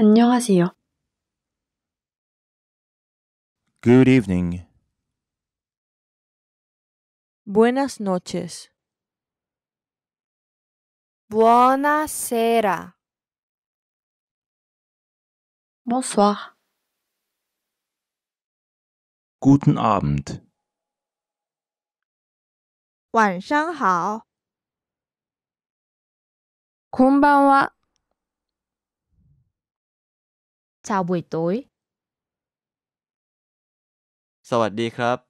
안녕하세요. Good evening. Buenas noches. Buonasera. Bonsoir. Guten Abend. 晚上好。こんばんは。chào buổi tối สวัสดีครับ